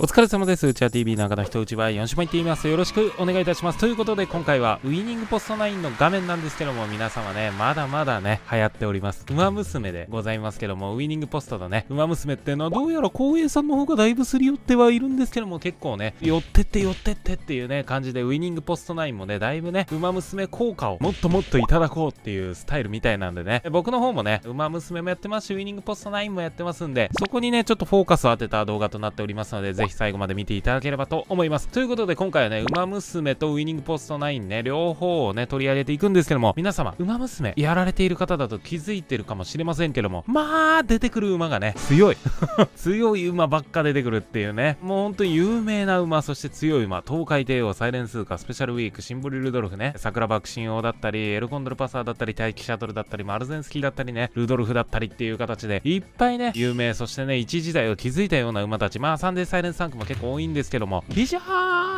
お疲れ様です。うちは TV 中田人内は4目妹って言います。よろしくお願いいたします。ということで今回はウィニングポスト9の画面なんですけども皆様ね、まだまだね、流行っております。ウマ娘でございますけども、ウィニングポストのね、ウマ娘っていうのはどうやら光栄さんの方がだいぶすり寄ってはいるんですけども結構ね、寄ってって寄ってってっていうね、感じでウィニングポスト9もね、だいぶね、ウマ娘効果をもっともっといただこうっていうスタイルみたいなんでね、僕の方もね、ウマ娘もやってますし、ウィニングポスト9もやってますんで、そこにね、ちょっとフォーカスを当てた動画となっておりますので、ぜひ最後まで見ていただければと思います。ということで今回はね、ウマ娘とウイニングポスト9ね、両方をね、取り上げていくんですけども、皆様、ウマ娘やられている方だと気づいてるかもしれませんけども、まあ、出てくる馬がね、強い。強い馬ばっか出てくるっていうね、もう本当に有名な馬、そして強い馬、東海帝王、サイレンスーカー、スペシャルウィーク、シンボリルドルフね、桜爆心王だったり、エルコンドルパサーだったり、待機シャトルだったり、マルゼンスキーだったりね、ルドルフだったりっていう形で、いっぱいね、有名、そしてね、一時代を築いたような馬たち、まあ、サンデーサイレンレンスタも結構多いんですけども、非常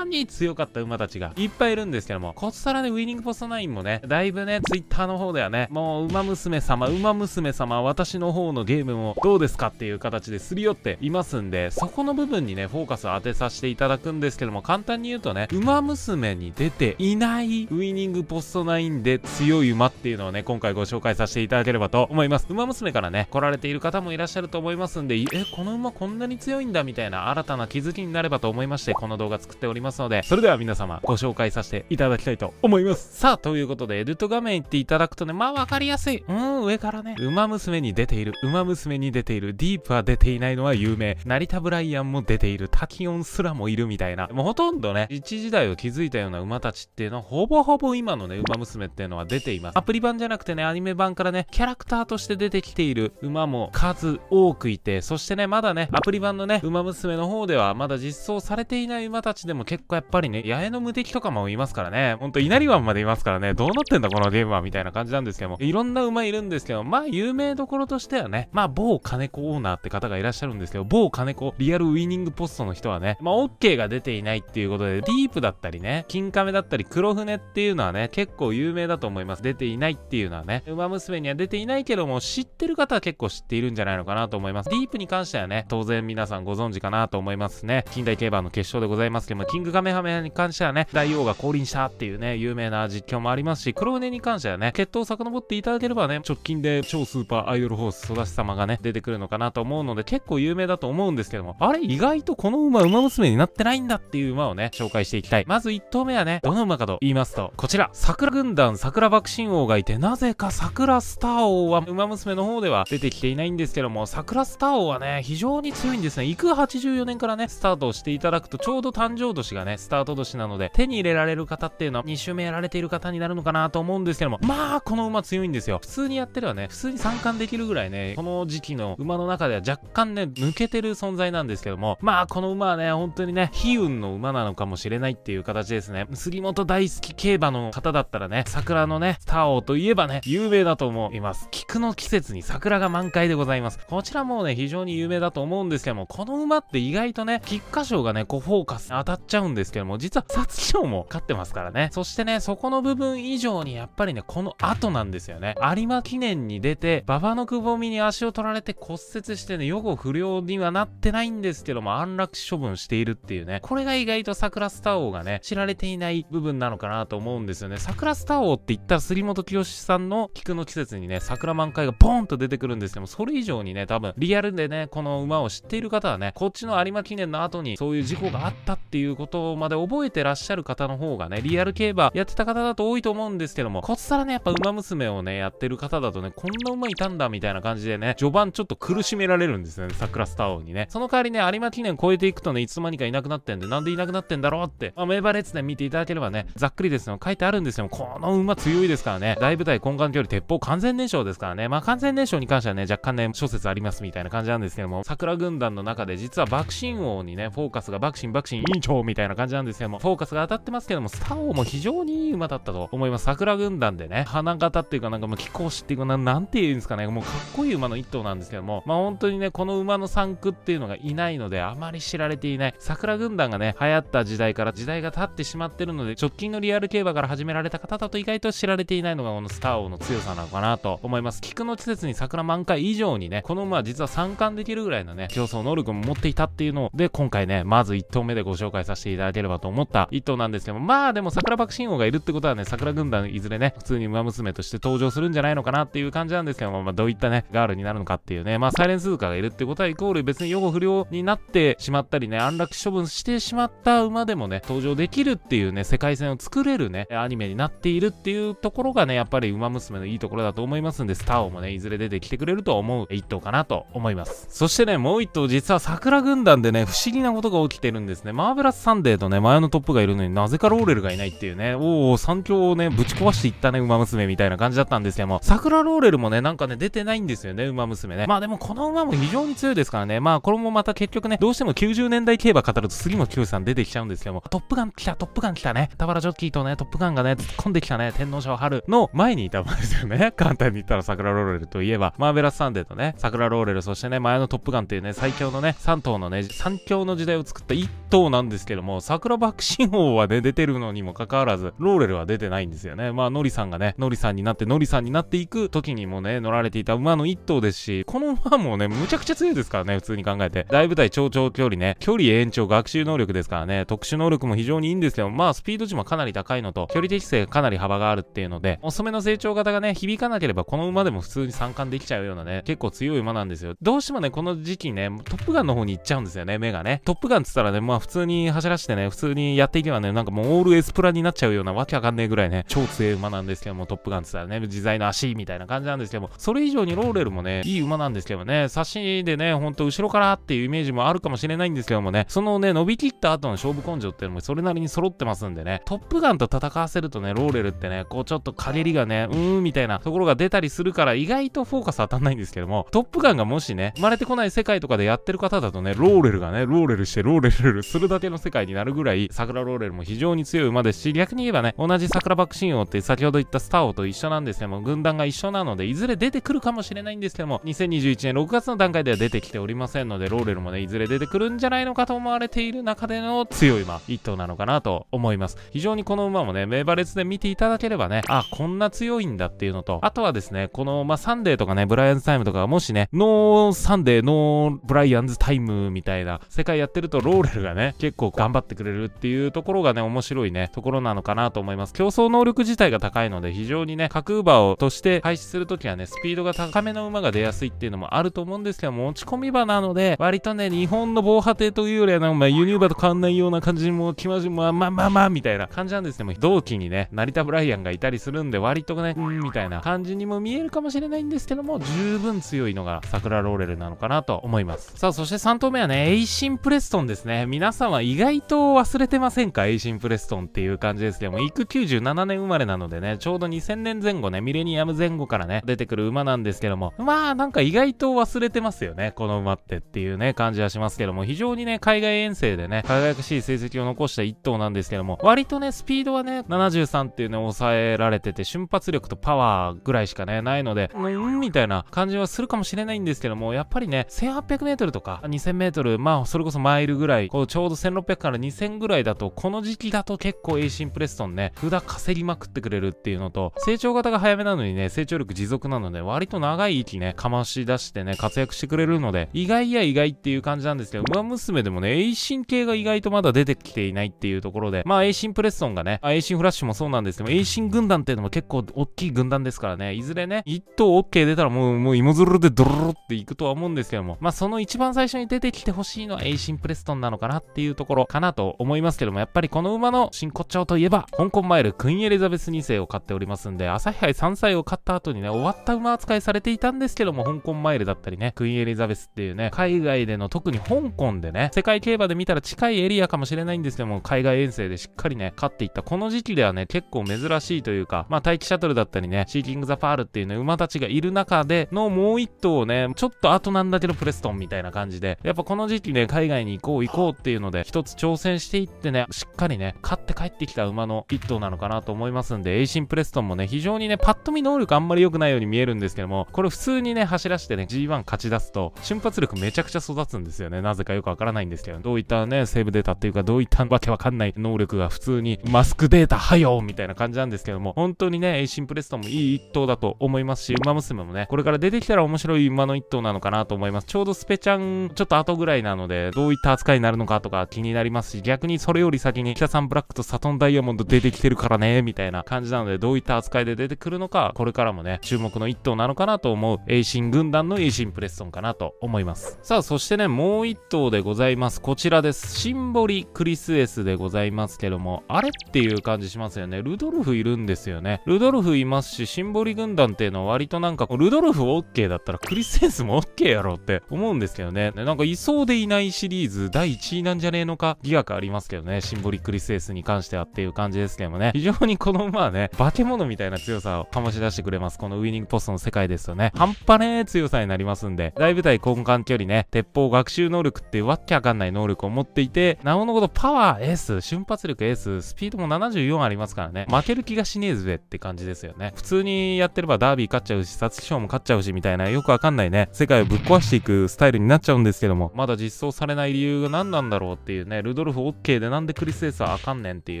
に強かった馬たちがいっぱいいるんですけども、こっさらね、ウィニングポスト9もね、だいぶね、ツイッターの方ではね、もう馬娘様、馬娘様、私の方のゲームもどうですかっていう形ですり寄っていますんで、そこの部分にね、フォーカスを当てさせていただくんですけども、簡単に言うとね、馬娘に出ていないウィニングポスト9で強い馬っていうのをね、今回ご紹介させていただければと思います。馬娘からね、来られている方もいらっしゃると思いますんで、え、この馬こんなに強いんだみたいな新たなな気づきになればと思いまして、この動画作っておりますので、それでは皆様ご紹介させていただきたいと思います。さあ、ということで、エルト画面行っていただくとね、まあわかりやすい。うーん、上からね、馬娘に出ている、馬娘に出ている、ディープは出ていないのは有名、成田ブライアンも出ている、タキオンすらもいるみたいな、もうほとんどね、一時代を築いたような馬たちっていうのは、ほぼほぼ今のね、馬娘っていうのは出ています。アプリ版じゃなくてね、アニメ版からね、キャラクターとして出てきている馬も数多くいて、そしてね、まだね、アプリ版のね、馬娘の方でではまだ実装されていない馬たちでも結構やっぱりね、八重の無敵とかもいますからね、ほんと稲荷湾までいますからね、どうなってんだこのゲームはみたいな感じなんですけども、いろんな馬いるんですけど、まあ有名どころとしてはね、まあ某金子オーナーって方がいらっしゃるんですけど、某金子リアルウィニングポストの人はね、まあ OK が出ていないっていうことで、ディープだったりね、金亀だったり黒船っていうのはね、結構有名だと思います。出ていないっていうのはね、馬娘には出ていないけども、知ってる方は結構知っているんじゃないのかなと思います。ディープに関してはね、当然皆さんご存知かなと思います。ますね。近代競馬の決勝でございますけども、キングカメハメハに関してはね、大王が降臨したっていうね、有名な実況もありますし、黒船に関してはね、決闘を遡っていただければね、直近で超スーパーアイドルホース育ち様がね、出てくるのかなと思うので、結構有名だと思うんですけども、あれ意外とこの馬、馬娘になってないんだっていう馬をね、紹介していきたい。まず1頭目はね、どの馬かと言いますと、こちら、桜軍団桜爆心王がいて、なぜか桜スター王は、馬娘の方では出てきていないんですけども、桜スター王はね、非常に強いんですね。行く84年からからね、スタートをしていただくと、ちょうど誕生年がね、スタート年なので、手に入れられる方っていうのは2周目やられている方になるのかなと思うんですけども、まあ、この馬強いんですよ。普通にやってればね、普通に参観できるぐらいね、この時期の馬の中では若干ね、抜けてる存在なんですけども、まあ、この馬はね、本当にね、悲運の馬なのかもしれないっていう形ですね。杉本大好き競馬の方だったらね、桜のね、スター王といえばね、有名だと思います。菊の季節に桜が満開でございます。こちらもね、非常に有名だと思うんですけども、この馬って意外ととね、菊花賞がね、こうフォーカスに当たっちゃうんですけども、実は皐月賞も勝ってますからね。そしてね、そこの部分以上にやっぱりね、この後なんですよね。有馬記念に出て、馬場のくぼみに足を取られて骨折してね、予後不良にはなってないんですけども、安楽死処分しているっていうね、これが意外と桜スター王がね、知られていない部分なのかなと思うんですよね。桜スター王って言ったら杉本清さんの菊の季節にね、桜満開がポーンと出てくるんですけども、それ以上にね、多分、リアルでね、この馬を知っている方はね、こっちの有馬馬記念の後にそういう事故があったっていうことまで覚えてらっしゃる方の方がね、リアル競馬やってた方だと多いと思うんですけども、こっさらね、やっぱ馬娘をね、やってる方だとね、こんな馬いたんだみたいな感じでね、序盤ちょっと苦しめられるんですよね、桜スター王にね。その代わりね、有馬記念超えていくとね、いつの間にかいなくなってんで、なんでいなくなってんだろうって、まあ、名馬列伝見ていただければね、ざっくりですよ、書いてあるんですよ。この馬強いですからね、大舞台根幹距離鉄砲完全燃焼ですからね、まあ完全燃焼に関してはね、若干ね、諸説ありますみたいな感じなんですけども、桜軍団の中で実は爆心神王にね、フォーカスが爆心爆心委員長みたいな感じなんですけども、フォーカスが当たってますけども、スター王も非常にいい馬だったと思います。桜軍団でね、花形っていうかなんかもう貴公子っていうかな、なんて言うんですかね、もうかっこいい馬の一頭なんですけども、まあ本当にね、この馬の産駒っていうのがいないので、あまり知られていない。桜軍団がね、流行った時代から時代が経ってしまってるので、直近のリアル競馬から始められた方だと意外と知られていないのがこのスター王の強さなのかなと思います。菊の季節に桜満開以上にね、この馬は実は参観できるぐらいのね、競争能力も持っていたっていうのので、今回ね、まず1頭目でご紹介させていただければと思った1頭なんですけども、まあでも桜爆信号がいるってことはね、桜軍団いずれね、普通に馬娘として登場するんじゃないのかなっていう感じなんですけども、まあどういったね、ガールになるのかっていうね、まあサイレンスーカがいるってことはイコール別に予後不良になってしまったりね、安楽処分してしまった馬でもね、登場できるっていうね、世界線を作れるね、アニメになっているっていうところがね、やっぱり馬娘のいいところだと思いますんで、スター王もね、いずれ出てきてくれると思う1頭かなと思います。そしてね、もう1頭実は桜軍団ででね、不思議なことが起きてるんですね。マーベラスサンデーとね、前のトップがいるのになぜかローレルがいないっていうね、おお、三強をね、ぶち壊していったね、馬娘みたいな感じだったんですけども、桜ローレルもね、なんかね、出てないんですよね、馬娘ね。まあでもこの馬も非常に強いですからね、まあこれもまた結局ね、どうしても90年代競馬語ると杉本清さん出てきちゃうんですけども、トップガン来た、トップガン来たね、田原ジョッキーとね、トップガンがね、突っ込んできたね、天皇賞春の前にいた馬ですよね。簡単に言ったら桜ローレルといえば、マーベラスサンデーとね、桜ローレル、そしてね、前のトップガンっていうね、最強のね、3頭のね、三強の時代を作った1頭なんですけども、桜爆心王はね、出てるのにもかかわらず、ローレルは出てないんですよね。まあ、ノリさんがね、ノリさんになって、ノリさんになっていく時にもね、乗られていた馬の1頭ですし、この馬もね、むちゃくちゃ強いですからね、普通に考えて。大舞台超長距離ね、距離延長学習能力ですからね、特殊能力も非常にいいんですけど、まあ、スピード値もかなり高いのと、距離適性がかなり幅があるっていうので、遅めの成長型がね、響かなければ、この馬でも普通に参観できちゃうようなね、結構強い馬なんですよ。どうしてもね、この時期ね、トップガンの方に行っちゃうんですよね。ね、目がね。トップガンつったらね、まあ普通に走らせてね、普通にやっていけばね、なんかもうオールエスプラになっちゃうようなわけわかんねえぐらいね、超強い馬なんですけども、トップガンつったらね、自在の足みたいな感じなんですけども、それ以上にローレルもね、いい馬なんですけどね、差しでね、ほんと後ろからっていうイメージもあるかもしれないんですけどもね、そのね、伸びきった後の勝負根性っていうのもそれなりに揃ってますんでね、トップガンと戦わせるとね、ローレルってね、こうちょっと陰りがね、うーんみたいなところが出たりするから意外とフォーカス当たんないんですけども、トップガンがもしね、生まれてこない世界とかでやってる方だとね、ローレルがね、ローレルしてローレルするだけの世界になるぐらい、桜ローレルも非常に強い馬ですし、逆に言えばね、同じ桜爆心王って先ほど言ったスター王と一緒なんですけども、軍団が一緒なので、いずれ出てくるかもしれないんですけども、2021年6月の段階では出てきておりませんので、ローレルもね、いずれ出てくるんじゃないのかと思われている中での強い馬、一頭なのかなと思います。非常にこの馬もね、名馬列で見ていただければね、あ、こんな強いんだっていうのと、あとはですね、この、まあ、サンデーとかね、ブライアンズタイムとか、もしね、ノーサンデー、ノーブライアンズタイムみたいな、な世界やってるとローレルがね結構頑張ってくれるっていうところがね面白いねところなのかなと思います競争能力自体が高いので非常にね各馬をとして廃止するときはねスピードが高めの馬が出やすいっていうのもあると思うんですけど持ち込み馬なので割とね日本の防波堤というよりは、まあ、輸入馬と変わんないような感じも気まじまあまあまあまあみたいな感じなんですけども同期にね成田ブライアンがいたりするんで割とねうんみたいな感じにも見えるかもしれないんですけども十分強いのが桜ローレルなのかなと思いますさあそして3投目はねイシンプレストンですね。皆さんは意外と忘れてませんかエイシンプレストンっていう感じですけども、イク97年生まれなのでね、ちょうど2000年前後ね、ミレニアム前後からね、出てくる馬なんですけども、まあなんか意外と忘れてますよね、この馬ってっていうね、感じはしますけども、非常にね、海外遠征でね、輝かしい成績を残した1頭なんですけども、割とね、スピードはね、73っていうね、抑えられてて、瞬発力とパワーぐらいしかね、ないので、うん、みたいな感じはするかもしれないんですけども、やっぱりね、1 8 0 0メートルとか2000 m まあ、それこそマイルぐらい、こうちょうど1600から2000ぐらいだと、この時期だと結構エイシンプレストンね、札稼ぎまくってくれるっていうのと、成長型が早めなのにね、成長力持続なので、割と長い息ね、かまし出してね、活躍してくれるので、意外や意外っていう感じなんですけど、馬娘でもね、エイシン系が意外とまだ出てきていないっていうところで、まあ、エシンプレストンがね、エイシンフラッシュもそうなんですけど、A イシン軍団っていうのも結構大きい軍団ですからね、いずれね、1等 OK 出たらもう、もう芋づるでドロロっていくとは思うんですけども、まあ、その一番最初に出てきてほしいしいのはエイシンプレストンなのかなっていうところかなと思いますけども、やっぱりこの馬の真骨頂といえば、香港マイルクイーンエリザベス2世を飼っておりますんで、朝日杯3歳を買った後にね、終わった馬扱いされていたんですけども、香港マイルだったりね、クイーンエリザベスっていうね、海外での特に香港でね、世界競馬で見たら近いエリアかもしれないんですけども、海外遠征でしっかりね、勝っていった。この時期ではね、結構珍しいというか、まあ、待機シャトルだったりね、シーキング・ザ・パールっていうね、馬たちがいる中でのもう1頭をね、ちょっと後なんだけどプレストンみたいな感じで、やっぱこの時期ね、海外に行こう行こうっていうので、一つ挑戦していってね、しっかりね、勝って帰ってきた馬の一頭なのかなと思いますんで、エイシンプレストンもね、非常にね、パッと見能力あんまり良くないように見えるんですけども、これ普通にね、走らせてね、G1 勝ち出すと、瞬発力めちゃくちゃ育つんですよね。なぜかよくわからないんですけど、どういったね、セーブデータっていうか、どういったわけわかんない能力が普通に、マスクデータはよみたいな感じなんですけども、本当にね、エイシンプレストンもいい一頭だと思いますし、馬娘もね、これから出てきたら面白い馬の一頭なのかなと思います。ちょうどスペちゃん、ちょっと後ぐらいななので、どういった扱いになるのかとか気になりますし、逆にそれより先に北さんブラックとサトンダイヤモンド出てきてるからね、みたいな感じなので、どういった扱いで出てくるのか、これからもね、注目の一頭なのかなと思う、エイシン軍団のエイシンプレストンかなと思います。さあ、そしてね、もう一頭でございます。こちらです。シンボリクリスエスでございますけども、あれっていう感じしますよね。ルドルフいるんですよね。ルドルフいますし、シンボリ軍団っていうのは割となんか、ルドルフオッケーだったらクリスエスもオッケーやろうって思うんですけどね。なんかいそうでいないシリーズ第1位なんじゃねえのか疑惑ありますけどね、シンボリックリスエスに関してはっていう感じですけどもね、非常にこの馬はね、化け物みたいな強さを醸し出してくれます。このウィニングポストの世界ですよね。半端ねえ強さになりますんで、大舞台根幹距離ね、鉄砲学習能力っていうわけわかんない能力を持っていて、なおのことパワー、エース、瞬発力、エース、スピードも74ありますからね、負ける気がしねえぜって感じですよね。普通にやってればダービー勝っちゃうし、ショ賞も勝っちゃうしみたいな、よくわかんないね、世界をぶっ壊していくスタイルになっちゃうんですけども、まだ実実装されない理由が何なんだろうっていうね、ルドルフ OK でなんでクリスエースはあかんねんってい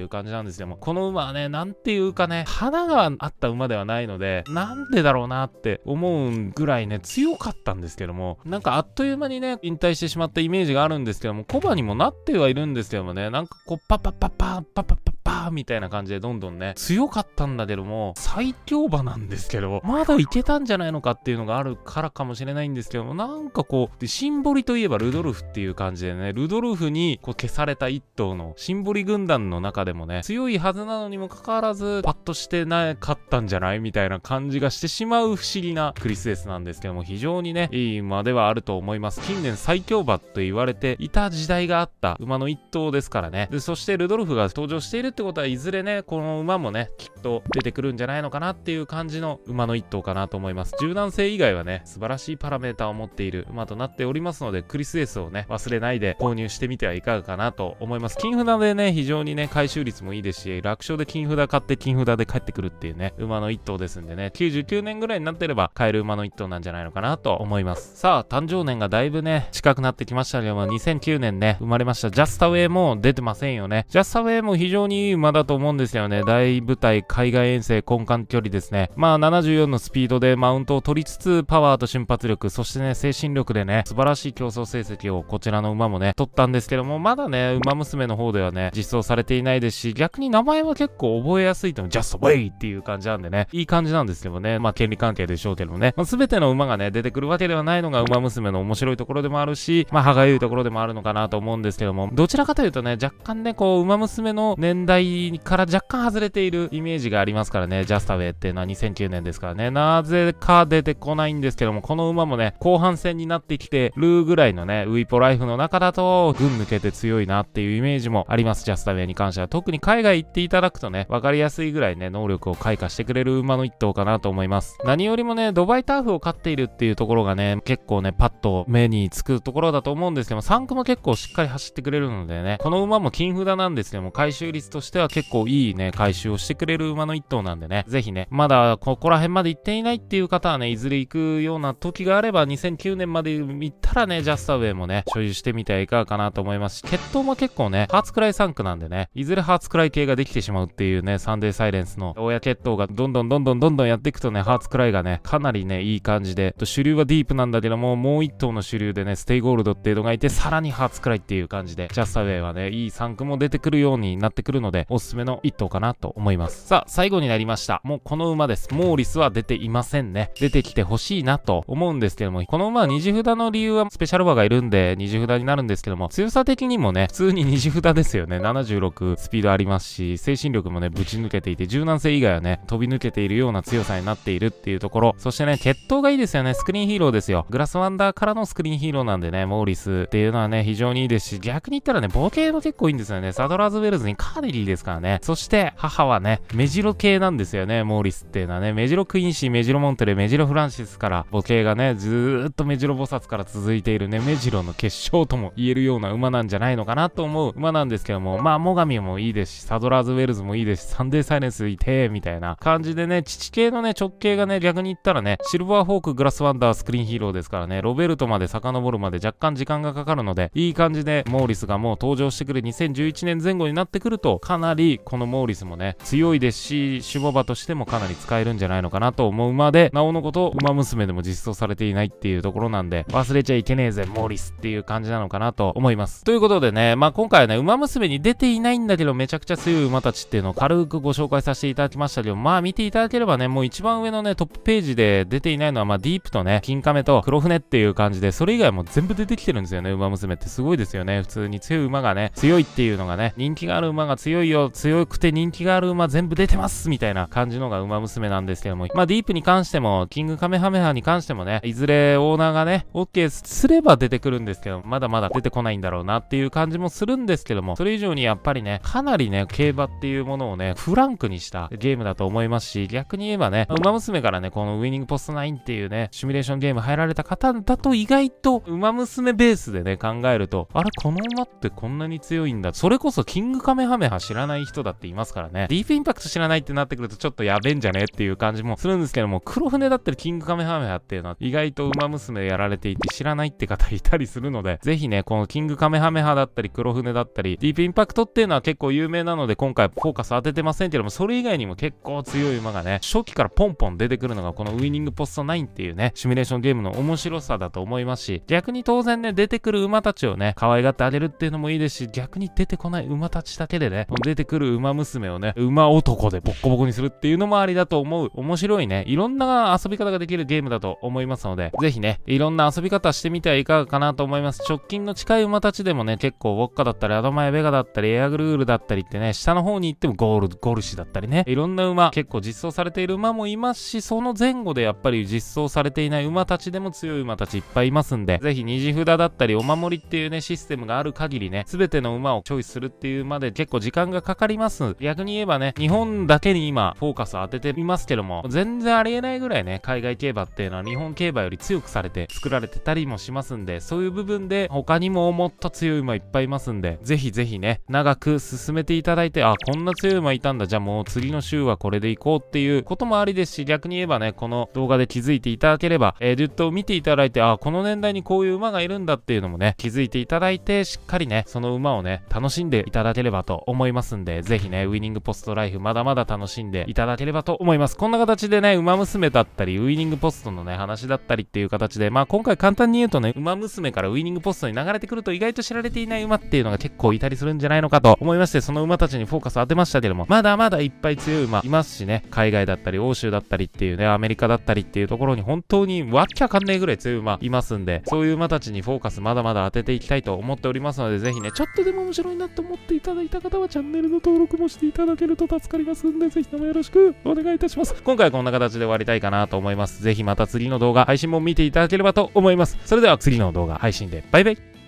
う感じなんですよ。まうこの馬はね、なんていうかね、花があった馬ではないので、なんでだろうなって思うぐらいね、強かったんですけども、なんかあっという間にね、引退してしまったイメージがあるんですけども、コバにもなってはいるんですけどもね、なんかこう、パッパッパッパッパッパッパッーみたいな感じでどんどんね、強かったんだけども、最強馬なんですけど、まだいけたんじゃないのかっていうのがあるからかもしれないんですけども、なんかこう、でシンボリといえばルドルフっていう感じでね、ルドルフにこう消された1頭のシンボリ軍団の中でもね、強いはずなのにもかかわらず、パッとしてなかったんじゃないみたいな感じがしてしまう不思議なクリスエスなんですけども、非常にね、いい馬ではあると思います。近年最強馬と言われていた時代があった馬の1頭ですからね。で、そしてルドルフが登場しているってことことはいずれね、この馬もね、きっと出てくるんじゃないのかなっていう感じの馬の一頭かなと思います。柔軟性以外はね、素晴らしいパラメータを持っている馬となっておりますので、クリスエースをね、忘れないで購入してみてはいかがかなと思います。金札でね、非常にね、回収率もいいですし、楽勝で金札買って金札で帰ってくるっていうね、馬の一頭ですんでね、99年ぐらいになってれば買える馬の一頭なんじゃないのかなと思います。さあ、誕生年がだいぶね、近くなってきましたけども、2009年ね、生まれました。ジャスタウェイも出てませんよね。ジャスタウェイも非常にいい馬だと思うんですよね。大舞台、海外遠征、根幹距離ですね。まあ、74のスピードでマウントを取りつつ、パワーと瞬発力、そしてね、精神力でね、素晴らしい競争成績をこちらの馬もね、取ったんですけども、まだね、馬娘の方ではね、実装されていないですし、逆に名前は結構覚えやすいと、ジャストウェイっていう感じなんでね、いい感じなんですけどね、まあ、権利関係でしょうけどね、まあ、全ての馬がね、出てくるわけではないのが、馬娘の面白いところでもあるし、まあ、歯がゆいところでもあるのかなと思うんですけども、どちらかというとね、若干ね、こう、馬娘の年代から若干外れているイメージがありますからね、ジャスタウェイっていうのは2009年ですからね、なぜか出てこないんですけども、この馬もね、後半戦になってきてるぐらいのね、ウィポライフの中だと、群抜けて強いなっていうイメージもあります、ジャスタウェイに関しては。特に海外行っていただくとね、わかりやすいぐらいね、能力を開花してくれる馬の一頭かなと思います。何よりもね、ドバイターフを飼っているっていうところがね、結構ね、パッと目につくところだと思うんですけども、3区も結構しっかり走ってくれるのでね、この馬も金札なんですけども、回収率としてはは結構いいね、回収をしてくれる馬の1頭なんでね、ぜひね、まだここら辺まで行っていないっていう方はね、いずれ行くような時があれば、2009年まで行ったらね、ジャスタウェイもね、所有してみてはいかがかなと思いますし、血統も結構ね、ハーツクライ3区なんでね、いずれハーツクライ系ができてしまうっていうね、サンデーサイレンスの親血統がどんどんどんどんどんどんやっていくとね、ハーツクライがね、かなりね、いい感じで、と主流はディープなんだけども、もう1頭の主流でね、ステイゴールドっていうのがいて、さらにハーツクライっていう感じで、ジャスタウェイはね、いい3区も出てくるようになってくるので、おすすめの1頭かなと思います。さあ、最後になりました。もうこの馬です。モーリスは出ていませんね。出てきてほしいなと思うんですけども、この馬は二次札の理由はスペシャル馬がいるんで二次札になるんですけども、強さ的にもね、普通に二次札ですよね。76スピードありますし、精神力もね、ぶち抜けていて、柔軟性以外はね、飛び抜けているような強さになっているっていうところ、そしてね、血統がいいですよね。スクリーンヒーローですよ。グラスワンダーからのスクリーンヒーローなんでね、モーリスっていうのはね、非常にいいですし、逆に言ったらね、冒険も結構いいんですよね。サドラーズウェルズにカーネリーですですからね。そして、母はね、メジロ系なんですよね、モーリスっていうのはね。メジロクインシー、メジロモンテレ、メジロフランシスから、母系がね、ずーっとメジロ菩薩から続いているね、メジロの結晶とも言えるような馬なんじゃないのかなと思う馬なんですけども、まあ、モガミもいいですし、サドラーズウェルズもいいですし、サンデーサイレンスいて、みたいな感じでね、父系のね、直系がね、逆に言ったらね、シルバーホーク、グラスワンダー、スクリーンヒーローですからね、ロベルトまで遡るまで若干時間がかかるので、いい感じで、モーリスがもう登場してくる2011年前後になってくると、かななりこのモーリスもね強いですし守護馬としてもかなり使えるんじゃないのかなと思う馬でなおのこと馬娘でも実装されていないっていうところなんで忘れちゃいけねえぜモーリスっていう感じなのかなと思いますということでねまあ今回はね馬娘に出ていないんだけどめちゃくちゃ強い馬たちっていうのを軽くご紹介させていただきましたけどまあ見ていただければねもう一番上のねトップページで出ていないのはまあディープとね金亀と黒船っていう感じでそれ以外も全部出てきてるんですよね馬娘ってすごいですよね普通に強い馬がね強いっていうのがね人気がある馬が強いよ強、強くて人気がある馬全部出てますみたいな感じのが馬娘なんですけども、まあディープに関しても、キングカメハメハに関してもね、いずれオーナーがね、OK すれば出てくるんですけど、まだまだ出てこないんだろうなっていう感じもするんですけども、それ以上にやっぱりね、かなりね、競馬っていうものをね、フランクにしたゲームだと思いますし、逆に言えばね、馬娘からね、このウィニングポスト9っていうね、シミュレーションゲーム入られた方だと意外と、馬娘ベースでね、考えると、あれ、この馬ってこんなに強いんだ。それこそキングカメハメハ知ららない人だっていますからね。ディープインパクト知らないってなってくるとちょっとやべんじゃねっていう感じもするんですけども、黒船だったりキングカメハメハっていうのは意外と馬娘やられていて知らないって方いたりするので、ぜひね、このキングカメハメハだったり黒船だったり、ディープインパクトっていうのは結構有名なので今回フォーカス当ててませんけども、それ以外にも結構強い馬がね、初期からポンポン出てくるのがこのウィニングポスト9っていうね、シミュレーションゲームの面白さだと思いますし、逆に当然ね、出てくる馬たちをね、可愛がってあげるっていうのもいいですし、逆に出てこない馬たちだけでね、出てくる馬娘をね、馬男でボッコボコにするっていうのもありだと思う。面白いね。いろんな遊び方ができるゲームだと思いますので、ぜひね、いろんな遊び方してみてはいかがかなと思います。直近の近い馬たちでもね、結構ウォッカだったり、アドマイベガだったり、エアグルールだったりってね、下の方に行ってもゴール、ゴルシだったりね、いろんな馬、結構実装されている馬もいますし、その前後でやっぱり実装されていない馬たちでも強い馬たちいっぱいいますんで、ぜひ二次札だったり、お守りっていうね、システムがある限りね、すべての馬をチョイスするっていうまで結構時間ががかかります。逆に言えばね、日本だけに今、フォーカス当てていますけども、全然ありえないぐらいね、海外競馬っていうのは日本競馬より強くされて作られてたりもしますんで、そういう部分で他にももっと強い馬いっぱいいますんで、ぜひぜひね、長く進めていただいて、あ、こんな強い馬いたんだ、じゃあもう次の週はこれでいこうっていうこともありですし、逆に言えばね、この動画で気づいていただければ、えー、ずっと見ていただいて、あ、この年代にこういう馬がいるんだっていうのもね、気づいていただいて、しっかりね、その馬をね、楽しんでいただければと思います。ますんで、ぜひね、ウィニングポストライフまだまだ楽しんでいただければと思います。こんな形でね、ウマ娘だったり、ウィニングポストのね、話だったりっていう形で、まあ今回簡単に言うとね、ウマ娘からウィニングポストに流れてくると意外と知られていない馬っていうのが結構いたりするんじゃないのかと思いまして、その馬たちにフォーカス当てましたけども、まだまだいっぱい強い馬いますしね、海外だったり、欧州だったりっていうね、アメリカだったりっていうところに本当にわっきゃかんねえぐらい強い馬いますんで、そういう馬たちにフォーカスまだまだ当てていきたいと思っておりますので、ぜひね、ちょっとでも面白いなと思っていただいた方はチャンネルネルの登録もしていただけると助かりますんで、ぜひともよろしくお願いいたします。今回はこんな形で終わりたいかなと思います。ぜひまた次の動画、配信も見ていただければと思います。それでは次の動画、配信でバイバイ。